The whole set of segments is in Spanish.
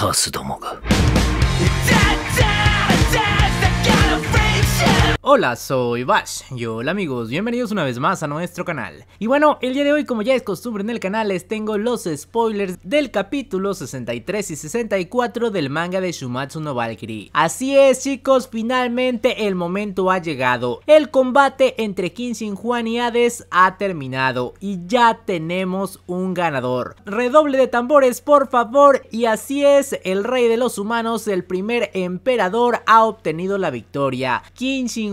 カースどもが。Hola, soy Bash. Y hola amigos, bienvenidos una vez más a nuestro canal. Y bueno, el día de hoy como ya es costumbre en el canal les tengo los spoilers del capítulo 63 y 64 del manga de Shumatsu no Valkyrie. Así es chicos, finalmente el momento ha llegado. El combate entre Kinshin Juan y Hades ha terminado y ya tenemos un ganador. Redoble de tambores por favor y así es, el rey de los humanos, el primer emperador ha obtenido la victoria.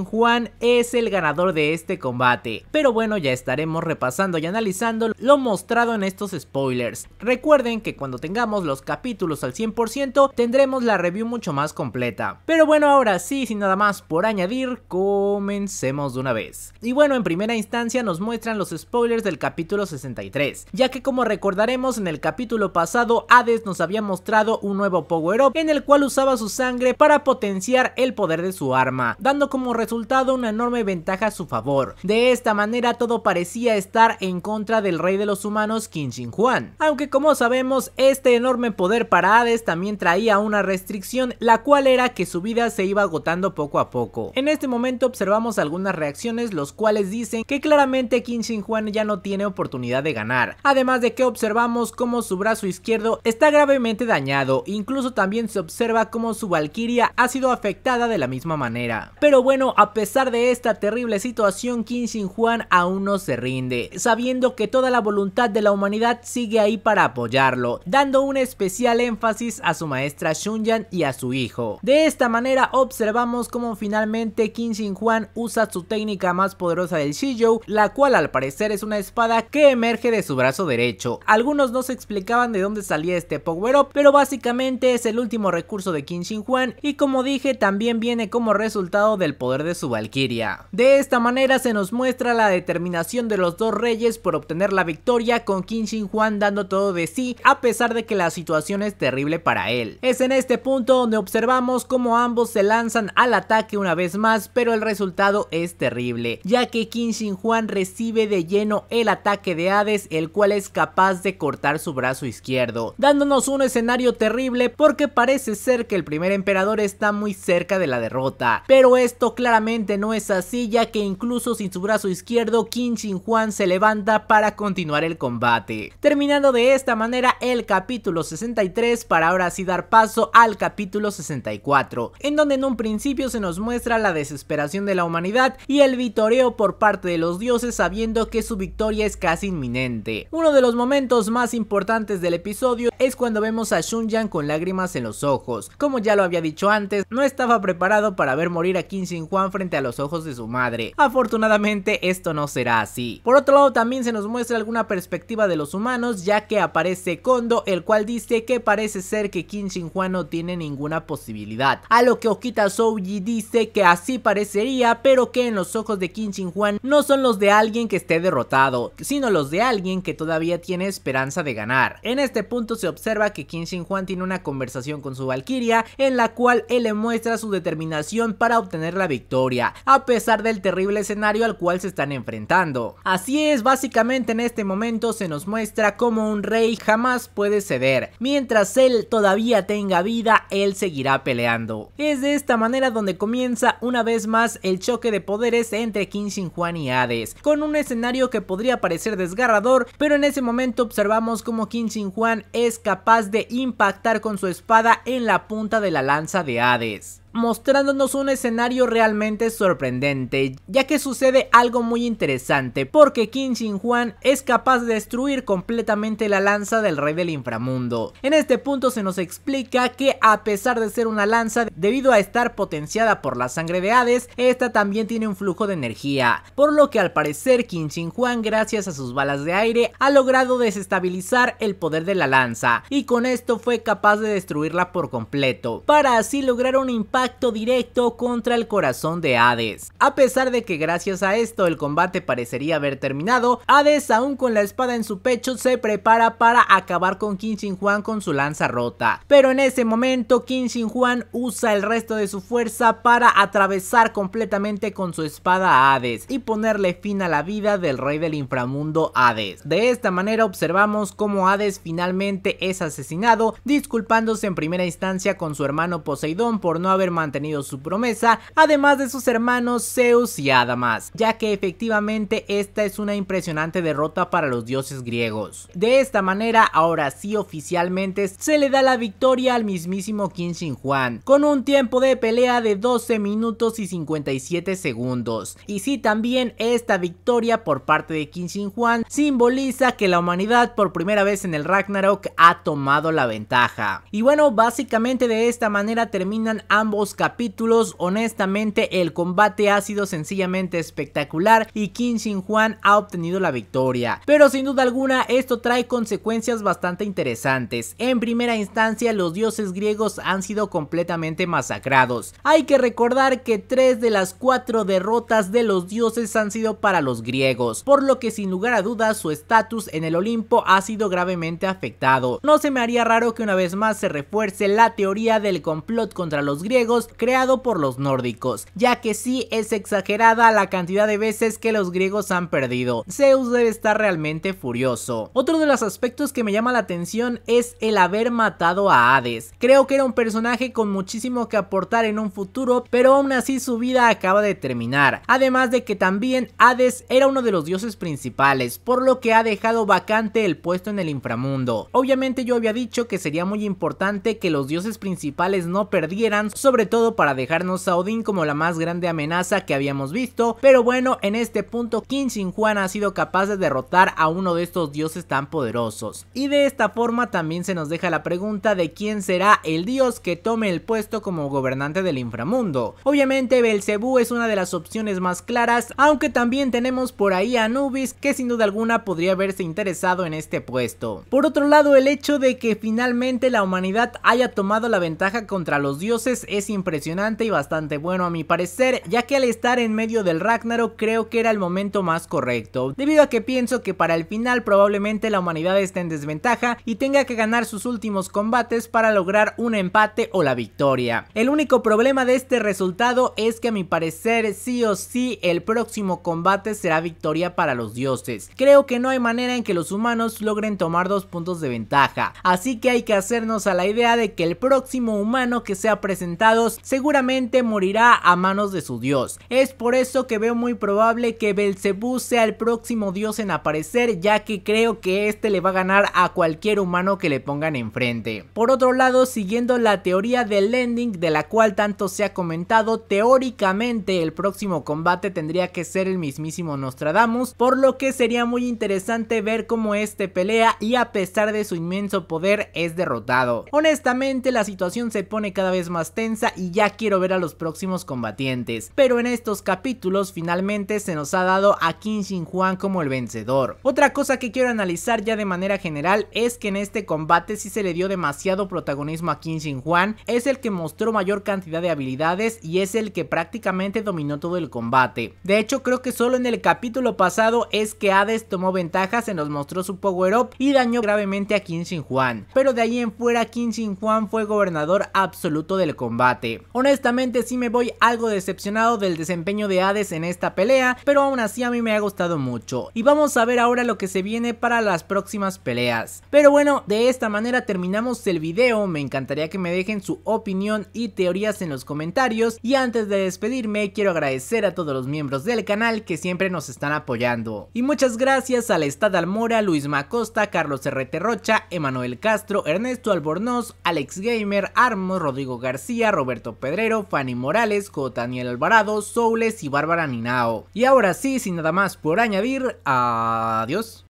Juan es el ganador de este combate. Pero bueno, ya estaremos repasando y analizando lo mostrado en estos spoilers. Recuerden que cuando tengamos los capítulos al 100% tendremos la review mucho más completa. Pero bueno, ahora sí, sin nada más por añadir, comencemos de una vez. Y bueno, en primera instancia nos muestran los spoilers del capítulo 63, ya que como recordaremos en el capítulo pasado Hades nos había mostrado un nuevo power up en el cual usaba su sangre para potenciar el poder de su arma, dando como resultado una enorme ventaja a su favor. De esta manera todo parecía estar en contra del rey de los humanos Qin Shi Juan, Aunque como sabemos, este enorme poder para Hades también traía una restricción, la cual era que su vida se iba agotando poco a poco. En este momento observamos algunas reacciones, los cuales dicen que claramente Qin Shi Juan ya no tiene oportunidad de ganar. Además de que observamos como su brazo izquierdo está gravemente dañado, incluso también se observa como su Valquiria ha sido afectada de la misma manera. Pero bueno, a pesar de esta terrible situación, Kim Sin Juan aún no se rinde, sabiendo que toda la voluntad de la humanidad sigue ahí para apoyarlo, dando un especial énfasis a su maestra Shunyan y a su hijo. De esta manera observamos cómo finalmente Kim Sin Juan usa su técnica más poderosa del Shijou, la cual al parecer es una espada que emerge de su brazo derecho. Algunos no se explicaban de dónde salía este power up, pero básicamente es el último recurso de Kim Sin Juan y como dije también viene como resultado del poder de su Valquiria. De esta manera se nos muestra la determinación de los dos reyes por obtener la victoria con Qin Shi dando todo de sí a pesar de que la situación es terrible para él. Es en este punto donde observamos cómo ambos se lanzan al ataque una vez más pero el resultado es terrible ya que Qin Shi recibe de lleno el ataque de Hades el cual es capaz de cortar su brazo izquierdo dándonos un escenario terrible porque parece ser que el primer emperador está muy cerca de la derrota pero esto claramente no es así ya que incluso sin su brazo izquierdo Qin Shin Juan se levanta para continuar el combate. Terminando de esta manera el capítulo 63 para ahora sí dar paso al capítulo 64, en donde en un principio se nos muestra la desesperación de la humanidad y el vitoreo por parte de los dioses sabiendo que su victoria es casi inminente. Uno de los momentos más importantes del episodio es cuando vemos a yang con lágrimas en los ojos. Como ya lo había dicho antes, no estaba preparado para ver morir a Qin Shin Juan frente a los ojos de su madre. Afortunadamente esto no será así. Por otro lado también se nos muestra alguna perspectiva de los humanos ya que aparece Kondo el cual dice que parece ser que Kim Shin-hwa no tiene ninguna posibilidad. A lo que Okita Souji dice que así parecería pero que en los ojos de Kim Shin-hwan no son los de alguien que esté derrotado, sino los de alguien que todavía tiene esperanza de ganar. En este punto se observa que Kim Shin-hwan tiene una conversación con su Valkyria en la cual él le muestra su determinación para obtener la victoria a pesar del terrible escenario al cual se están enfrentando. Así es, básicamente en este momento se nos muestra cómo un rey jamás puede ceder. Mientras él todavía tenga vida, él seguirá peleando. Es de esta manera donde comienza una vez más el choque de poderes entre King Juan y Hades, con un escenario que podría parecer desgarrador, pero en ese momento observamos cómo King Juan es capaz de impactar con su espada en la punta de la lanza de Hades mostrándonos un escenario realmente sorprendente, ya que sucede algo muy interesante, porque Qin Shi Juan es capaz de destruir completamente la lanza del rey del inframundo. En este punto se nos explica que a pesar de ser una lanza, debido a estar potenciada por la sangre de Hades, esta también tiene un flujo de energía, por lo que al parecer Qin Shi Juan, gracias a sus balas de aire ha logrado desestabilizar el poder de la lanza, y con esto fue capaz de destruirla por completo, para así lograr un impacto directo contra el corazón de Hades. A pesar de que gracias a esto el combate parecería haber terminado, Hades aún con la espada en su pecho se prepara para acabar con Qin Sin con su lanza rota. Pero en ese momento Qin Sin usa el resto de su fuerza para atravesar completamente con su espada a Hades y ponerle fin a la vida del rey del inframundo Hades. De esta manera observamos cómo Hades finalmente es asesinado, disculpándose en primera instancia con su hermano Poseidón por no haber mantenido su promesa, además de sus hermanos Zeus y Adamas, ya que efectivamente esta es una impresionante derrota para los dioses griegos. De esta manera, ahora sí oficialmente se le da la victoria al mismísimo Qin Shi Huang, con un tiempo de pelea de 12 minutos y 57 segundos. Y sí, también esta victoria por parte de Qin Shi Huang simboliza que la humanidad por primera vez en el Ragnarok ha tomado la ventaja. Y bueno, básicamente de esta manera terminan ambos capítulos. Honestamente, el combate ha sido sencillamente espectacular y Kim Sin Juan ha obtenido la victoria. Pero sin duda alguna, esto trae consecuencias bastante interesantes. En primera instancia, los dioses griegos han sido completamente masacrados. Hay que recordar que tres de las cuatro derrotas de los dioses han sido para los griegos, por lo que sin lugar a dudas su estatus en el Olimpo ha sido gravemente afectado. No se me haría raro que una vez más se refuerce la teoría del complot contra los griegos creado por los nórdicos, ya que sí es exagerada la cantidad de veces que los griegos han perdido. Zeus debe estar realmente furioso. Otro de los aspectos que me llama la atención es el haber matado a Hades. Creo que era un personaje con muchísimo que aportar en un futuro, pero aún así su vida acaba de terminar. Además de que también Hades era uno de los dioses principales, por lo que ha dejado vacante el puesto en el inframundo. Obviamente yo había dicho que sería muy importante que los dioses principales no perdieran, sobre sobre todo para dejarnos a Odín como la más grande amenaza que habíamos visto, pero bueno, en este punto King Sin Juan ha sido capaz de derrotar a uno de estos dioses tan poderosos. Y de esta forma también se nos deja la pregunta de quién será el dios que tome el puesto como gobernante del inframundo. Obviamente Belcebú es una de las opciones más claras, aunque también tenemos por ahí a Anubis que sin duda alguna podría haberse interesado en este puesto. Por otro lado, el hecho de que finalmente la humanidad haya tomado la ventaja contra los dioses es impresionante y bastante bueno a mi parecer, ya que al estar en medio del Ragnarok creo que era el momento más correcto, debido a que pienso que para el final probablemente la humanidad esté en desventaja y tenga que ganar sus últimos combates para lograr un empate o la victoria. El único problema de este resultado es que a mi parecer sí o sí el próximo combate será victoria para los dioses. Creo que no hay manera en que los humanos logren tomar dos puntos de ventaja, así que hay que hacernos a la idea de que el próximo humano que sea presentado seguramente morirá a manos de su dios. Es por eso que veo muy probable que Belcebú sea el próximo dios en aparecer, ya que creo que este le va a ganar a cualquier humano que le pongan enfrente. Por otro lado, siguiendo la teoría del landing de la cual tanto se ha comentado, teóricamente el próximo combate tendría que ser el mismísimo Nostradamus, por lo que sería muy interesante ver cómo este pelea y a pesar de su inmenso poder es derrotado. Honestamente la situación se pone cada vez más tensa y ya quiero ver a los próximos combatientes. Pero en estos capítulos finalmente se nos ha dado a Qin Shin Juan como el vencedor. Otra cosa que quiero analizar ya de manera general es que en este combate si se le dio demasiado protagonismo a Qin Shin Juan, es el que mostró mayor cantidad de habilidades y es el que prácticamente dominó todo el combate. De hecho creo que solo en el capítulo pasado es que Hades tomó ventaja, se nos mostró su power up y dañó gravemente a Qin Shin Juan. Pero de ahí en fuera Qin Shin Juan fue gobernador absoluto del combate. Honestamente sí me voy algo decepcionado del desempeño de Hades en esta pelea, pero aún así a mí me ha gustado mucho. Y vamos a ver ahora lo que se viene para las próximas peleas. Pero bueno, de esta manera terminamos el video, me encantaría que me dejen su opinión y teorías en los comentarios. Y antes de despedirme quiero agradecer a todos los miembros del canal que siempre nos están apoyando. Y muchas gracias a la Almora, Luis Macosta, Carlos RT Rocha, Emanuel Castro, Ernesto Albornoz, Alex Gamer, Armo, Rodrigo García, Roberto Pedrero, Fanny Morales, J. Daniel Alvarado, Soules y Bárbara Ninao. Y ahora sí, sin nada más por añadir, adiós.